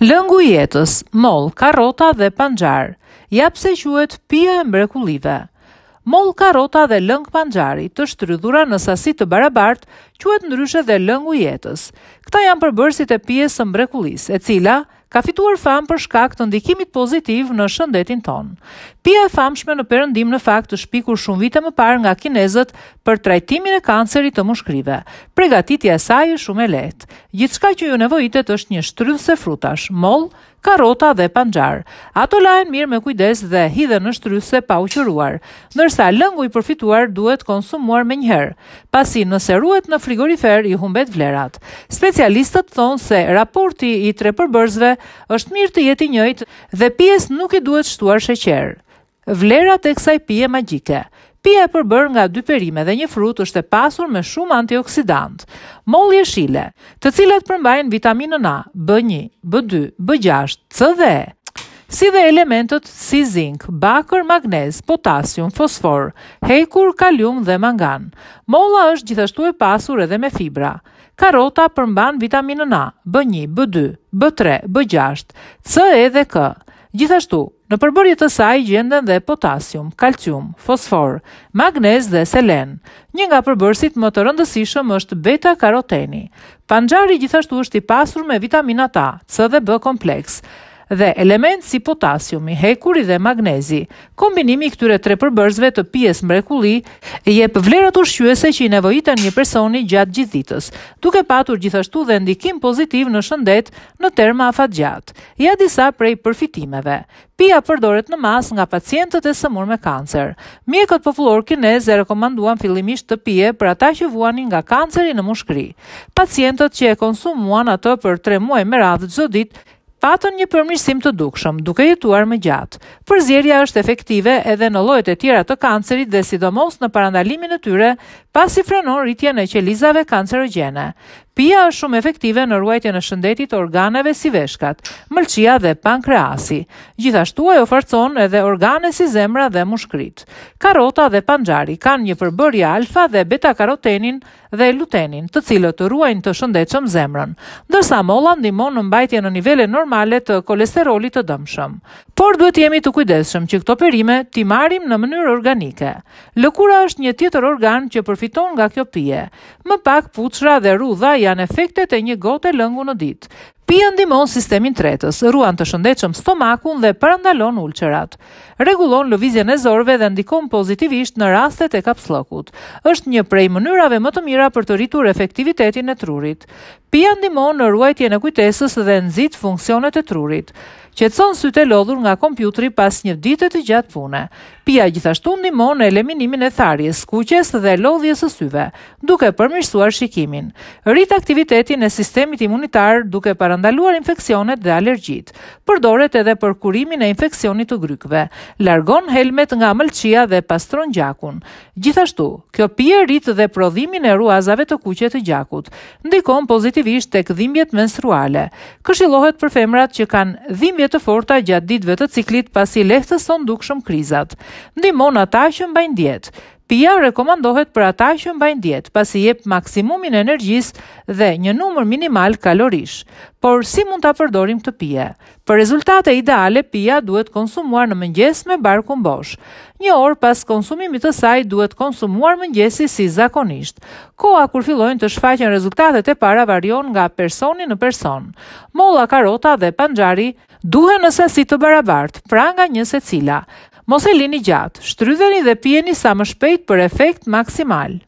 Lëngu jetës, mol, karota dhe panxar. Jap se quhet pija e mrekullive. Mol, karota dhe lëng panxari të shtrydhura në sasi të barabartë quhet ndryshe dhe lëngu jetës. Kta janë përbërësit e pijes së e cila ka fituar famë për shkak të ndikimit pozitiv në shëndetin ton. Pija e famshme në Perëndim në fakt të shpikur shumë vite më parë nga kinezët për trajtimin e kancerit të mushkërive. Përgatitja e saj është shumë e lehtë. Gjithçka që ju nevojitet është një shtrydhse frutash, moll, karota dhe panxar. Ato lahen mirë me kujdes dhe hidhe në shtryse pa u qëruar, nërsa lëngu i përfituar duhet konsumuar me njëherë, pasi nëse ruet në frigorifer i humbet vlerat. Specialistët thonë se raporti i tre përbërzve është mirë të jeti njëjtë dhe pjesë nuk i duhet shtuar sheqerë. Vlerat e kësaj pje magjike. Pija e përbër nga dy perime dhe një frut është e pasur me shumë antioksidant. Molli e shile, të cilat përmbajnë vitaminën A, B1, B2, B6, C dhe E. Si dhe elementët si zinc, bakër, magnez, potasium, fosfor, hekur, kalium dhe mangan. Molla është gjithashtu e pasur edhe me fibra. Karota përmban vitaminën A, B1, B2, B3, B6, C e dhe K. Gjithashtu, Në përbërje të saj gjenden dhe potasium, kalcium, fosfor, magnez dhe selen. Një nga përbërësit më të rëndësishëm është beta karoteni. Pangjari gjithashtu është i pasur me vitamina ta, C dhe B kompleks dhe element si potasiumi, hekuri dhe magnezi. Kombinimi këtyre tre përbërzve të pjesë mrekulli i jep vlerët ushqyese që i nevojita një personi gjatë gjithitës, duke patur gjithashtu dhe ndikim pozitiv në shëndet në terma afat gjatë. Ja disa prej përfitimeve. Pia përdoret në mas nga pacientët e sëmur me kancer. Mjekët popullor kinez e rekomanduan fillimisht të pije për ata që vuanin nga kanceri në mushkëri. Pacientët që e konsumuan atë për 3 muaj me radhë çdo ditë patën një përmirësim të dukshëm duke jetuar më gjatë. Përzierja është efektive edhe në llojet e tjera të kancerit dhe sidomos në parandalimin e tyre, pasi frenon rritjen e qelizave kancerogjene. Pija është shumë efektive në ruajtjen e shëndetit të organeve si veshkat, mëlçia dhe pankreasi. Gjithashtu ajo forcon edhe organe si zemra dhe mushkrit. Karrota dhe panxhari kanë një përbërje alfa dhe beta karotenin dhe lutenin, të cilët të ruajnë të shëndetshëm zemrën, ndërsa molla ndihmon në mbajtjen në nivele normale të kolesterolit të dëmshëm. Por duhet jemi të kujdesshëm që këto perime ti marrim në mënyrë organike. Lëkura është një tjetër organ që përfiton nga kjo pije. Më pak dhe rudha janë efektet e një gote lëngu në ditë. Pia ndihmon sistemin tretës, ruan të shëndetshëm stomakun dhe parandalon ulçerat. Rregullon lëvizjen e zorve dhe ndikon pozitivisht në rastet e kapslokut. Është një prej mënyrave më të mira për të rritur efektivitetin e trurit. Pia ndihmon në ruajtjen e kujtesës dhe nxit funksionet e trurit. Qetson sytë e lodhur nga kompjuteri pas një dite të gjatë pune. Pia gjithashtu ndihmon në eliminimin e tharjes, kuqes dhe lodhjes së syve, duke përmirësuar shikimin. Rrit aktivitetin e sistemit imunitar duke par ndaluar infeksionet dhe alergjit. Përdoret edhe për kurimin e infeksionit të grykëve. Largon helmet nga mëlçia dhe pastron gjakun. Gjithashtu, kjo pije rrit dhe prodhimin e ruazave të kuqe të gjakut. Ndikon pozitivisht tek dhimbjet menstruale. Këshillohet për femrat që kanë dhimbje të forta gjatë ditëve të ciklit pasi lehtëson dukshëm krizat. Ndihmon ata që mbajnë dietë. Pia rekomandohet për ata që mbajnë diet, pasi jep maksimumin e energjisë dhe një numër minimal kalorish. Por si mund ta përdorim këtë pije? Për rezultate ideale, pia duhet konsumuar në mëngjes me barkun bosh. Një orë pas konsumimit të saj duhet konsumuar mëngjesi si zakonisht. Koha kur fillojnë të shfaqen rezultatet e para varion nga personi në person. Molla, karota dhe panxhari duhen në sasi të barabartë, pra nga një secila. Mos e lini gjatë, shtrydheni dhe pjeni sa më shpejt për efekt maksimal.